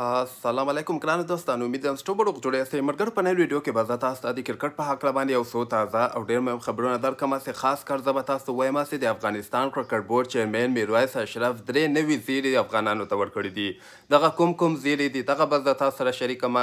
السلام علیکم ګران دوستانو امید یم ستاسو بروغ جوړه سي مرګر په نوې ویډیو کې به زه تاسو ته د کرکټ په حق باندې یو څو تازه او ډېر مهم خبرونه درکمه سي خاص کر زه به تاسو وایم چې د افغانستان کرکټ بورډ چیرمن میرویس اشرف درې نوې زیری افغانانو ته ورکړې دي دغه کوم کوم زیری دي دغه به زه تاسو سره شریکم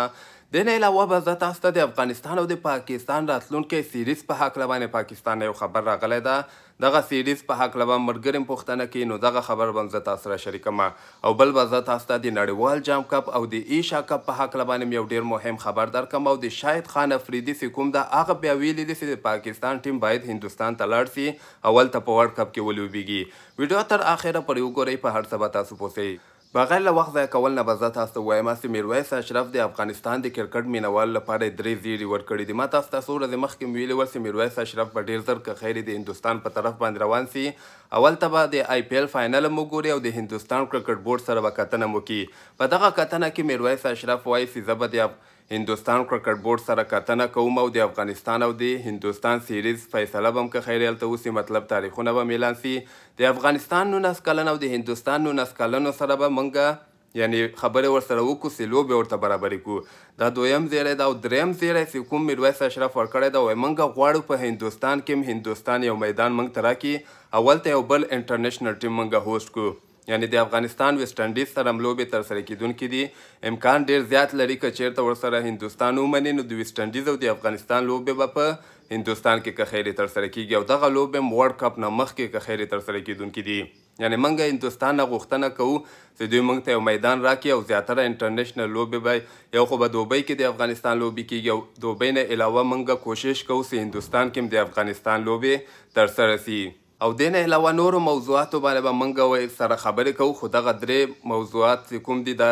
د نه علاوه به زه تاسو ته د افغانستان او د پاکستان راتلونکي سیریز په حق باندې پاکستان یو خبر راغلی ده دغه سیریز په حق لبا مرګریم پښتنه کې نو دغه خبر بم زه تاسو را شریکم او بل به زه تاسو ته د نړیوال جام کپ او د ایشا کپ په حق لبا یو ډیر مهم خبر درکم او د شاهد خان افریدي حکومت د هغه بیا ویلي دي چې د پاکستان ټیم باید هندستان ته لاړ شي اول ته په ورلد کپ کې ولوبېږي ویډیو تر اخره پر یو ګورئ په هر څه به تاسو پوسئ بغیر له وخت ضایع کول نه به زه تاسو ته وایم هسې میرویس اشرف د افغانستان د کرکټ مینوالو لپاره درې زیري ورکړي دي ما تاسو ته څو ورځې مخکې ویلي ول چې میرویس اشرف به ډېر زر که خیر د هندوستان په طرف باندې روان سي اول ته به د آی پی ایل فاینل هم وګوري او د هندوستان کرکټ بورډ سره به کتنه هم وکړي په دغه کتنه کې میرویس اشرف وایي چې زه به د هندستان کرکټ بورډ سره کتنه کوم او د افغانستان او د هندستان سیریز فیصله بم که خیر الته اوسې مطلب تاریخونه به اعلان سي د افغانستان نولس کلن او د هندستان نولس کلنو سره به منګه یعنی خبرې ورسره وکړو چې لوبې ورته برابرې کړو دا دویم زیری ده او دریم زیری چې کوم میرویس اشرف ورکړی ده وایي موږ غواړو په هندوستان کې هندوستان یو میدان موږ ته راکړي اول ته یو بل انټرنیشنل ټیم موږ هوست کړو یعنی د افغانستان ویسټ انډیز سره ملوبې تر سره کیدونکې دي امکان ډیر زیات لري که چیرته ورسره هندستان ومني نو د ویسټ انډیز او د افغانستان لوبې به په هندستان کې که خیرې تر سره کیږي او دغه لوبې هم ورلډ کپ نه مخکې که خیرې تر سره کیدونکې دي یعنی موږ هندستان نه غوښتنه کوو چې دوی موږ ته یو میدان راکړي او زیاتره انټرنیشنل لوبې به یو خو به دوبۍ کې د افغانستان لوبې کیږي او دوبۍ نه علاوه موږ کوشش کوو چې هندستان کې هم د افغانستان لوبې ترسره سي او دین علاوه نورو موضوعاتو باندې به موږ سره خبرې کوو خو دغه درې موضوعات چې کوم دي د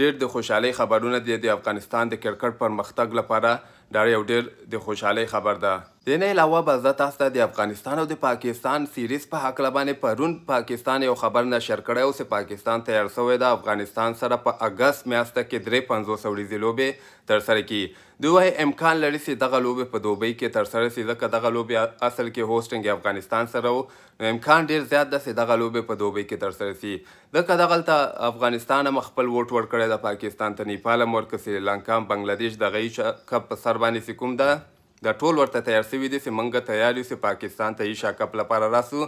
ډېر د خوشحالۍ خبرونه دي د افغانستان د کرکټ پرمختګ لپاره دا یو ډېر د خوشحالۍ خبر ده دینه علاوه به زه تاسو ته د افغانستان او د پاکستان سیریز په حق باندې پرون پاکستان یو خبر نشر کړی او چې پاکستان تیار شوی د افغانستان سره په اگست میاشت کې درې پنځوس ورځې لوبې ترسره کړي دوی وایي امکان لري چې دغه لوبې په دوبۍ کې ترسره شي ځکه دغه لوبې اصل کې هوسټنګ افغانستان سره و نو امکان ډېر زیات ده چې دغه لوبې په دوبۍ کې ترسره شي ځکه دغلته افغانستان هم خپل ووټ ورکړی د پاکستان ته نیپال هم ورکړ سریلانکا هم بنګلادیش دغه کپ په سر باندې کوم ده دا ټول ورته تیار شوي دي چې موږ تیار یو چې پاکستان ته ایشا کپ لپاره راسو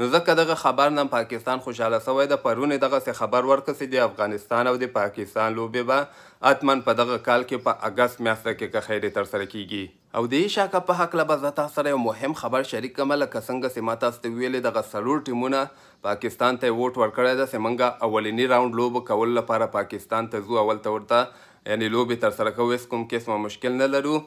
نو ځکه دغه خبر نه پاکستان خوشاله شوی ده پرون دغه څه خبر ورکړ چې د افغانستان او د پاکستان لوبې به اتمن په دغه کال کې په اگست میاشته کې که خیرې ترسره کیږي او د ایشا کپ په حق لبا زتا سره یو مهم خبر شریک کوم لکه څنګه چې ماته ست ویلې دغه سلور ټیمونه پاکستان ته ووټ ورکړی ده چې منګه اولنی راوند لوب کول لپاره پاکستان ته ځو اول ته ورته یعنی لوبې ترسره کوو هیڅ کوم قسمه مشکل نه لرو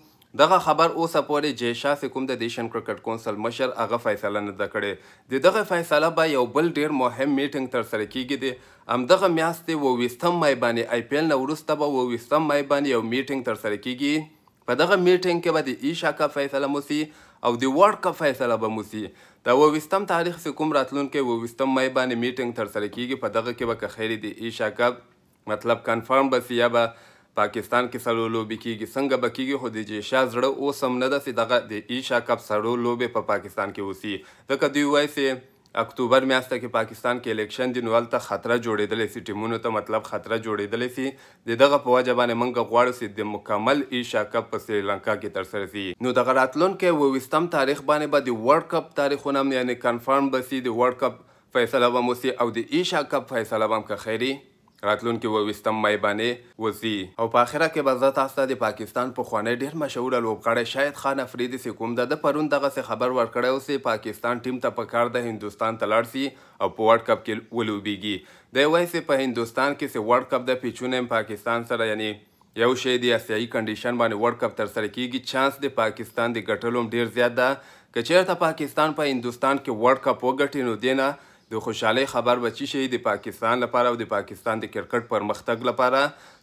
دغه خبر اوسه پورې جیشا سکوم د دیشن کرکټ کونسل مشر هغه فیصله نه ده کړې د دغه فیصله به یو بل ډیر مهم میټینګ تر سره کیږي دی همدغه میاشتې اوویشتم مای باندې آی پی ایل نه وروسته به اوویشتم مای باندې یو میټینګ تر سره کیږي په دغه میټینګ کې به د ایشا کپ فیصله موسی او د ورلډ کپ فیصله به موسی دا اوویشتم تاریخ سکوم راتلونکی اوویشتم مای باندې میټینګ تر سره کیږي په دغه کې به که خیر د ایشا کپ مطلب کنفرم به یا به پاکستان کې سړو لوبې کېږي څنګه به کېږي خو د جیشا زړه اوس هم نه ده چې دغه د ایشا کپ سړو لوبې په پاکستان کې اوسي ځکه دوی وایي چې اکتوبر میاشته کې پاکستان کې الیکشن دی نو هلته خطره جوړېدلی سي ټیمونو ته مطلب خطره جوړېدلی سي د دغه په وجه باندې موږ غواړو چې د مکمل ایشیا کپ په سریلانکا کې ترسره سي نو دغه راتلونکی اوویستم تاریخ باندې به د ورلډ کپ تاریخونه هم یعنې کنفرم به سي د ورلډ کپ فیصله به مو او د ایشیا کپ فیصله به هم که خیري راتلونکي اوویشتم مۍ باندې وځي او په اخره کې به زه تاسو ته د پاکستان پخوانی ډېر مشهوره لوبغاړی شاید خان افریدي سکوم ده د پرون دغسې خبر ورکړی و چې پاکستان ټیم ته پکار ده هندوستان ته لاړ شي او په ورلډ کپ کې ولوبېږي دی وایي چې په هندوستان کې چې ورلډ کپ د پیچونه پاکستان سره یعنی یو شی دی آسیایي کنډیشن باندې ورلد کپ ترسره کیږي چانس د پاکستان د ګټلو ډیر زیات ده که چېرته پاکستان په پا هندوستان کې ورلد کپ وګټي نو دی نه د خوشحالۍ خبر به چی شي د پاکستان لپاره او د پاکستان د کرکټ پرمختګ لپاره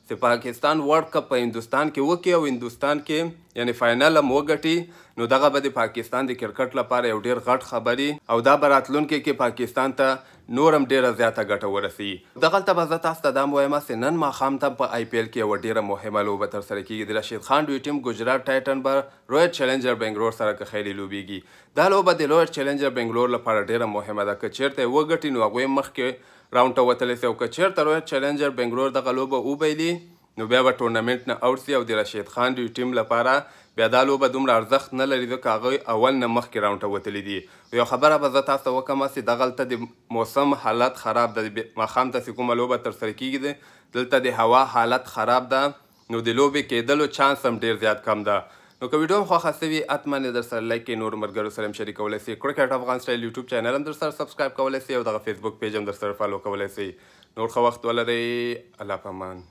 چې پاکستان ورلډ کپ په هندوستان کې وکړي او هندوستان کې یعنی فاینل هم وګټي نو دغه به د پاکستان د کرکټ لپاره یو ډیر غټ خبري او دا براتلونکو کې پاکستان ته نورم ډیره زیاته ګټه ورسی دغه تل به تاسو ته د مهمه سنن ما خام ته په آی پی ایل کې یو ډیره مهمه لوبه تر سره کیږي د رشید خان دوی ټیم ګجرات ټایټن بر رویل چیلنجر بنگلور سره که خیلی لوبيږي دا لوبه د رویل چیلنجر بنگلور لپاره ډیره مهمه ده که چیرته وګټي نو هغه مخکې راوند ته وتلی سي او که چیرته رویل چیلنجر بنگلور دغه لوبه وبایلي نو بیا به ټورنمنت نه اوټ سي او د رشید خان دوی ټیم لپاره بیا دا لوبه دومره ارزښت نه لري ځکه هغوی اول نه مخکې راونډ ته وتلي دي یو خبره به زه تاسو ته وکړم چې دغلته د موسم حالت خراب ده ماښام ته چې کومه لوبه ترسره کیږي دی دلته د هوا حالت خراب ده نو د لوبې کېدلو چانس هم ډېر زیات کم ده نو که ویډیو خوښه سوي حتما یې درسره لایک کړئ نور ملګرو سره هم شریکولی سئ کرکټ افغان سټایل یوټیوب چینل هم درسره سبسکرایب کولی سئ او دغه فیسبوک پیج هم درسره فالو کولی سئ نور ښه وخت ولرئ الله په امان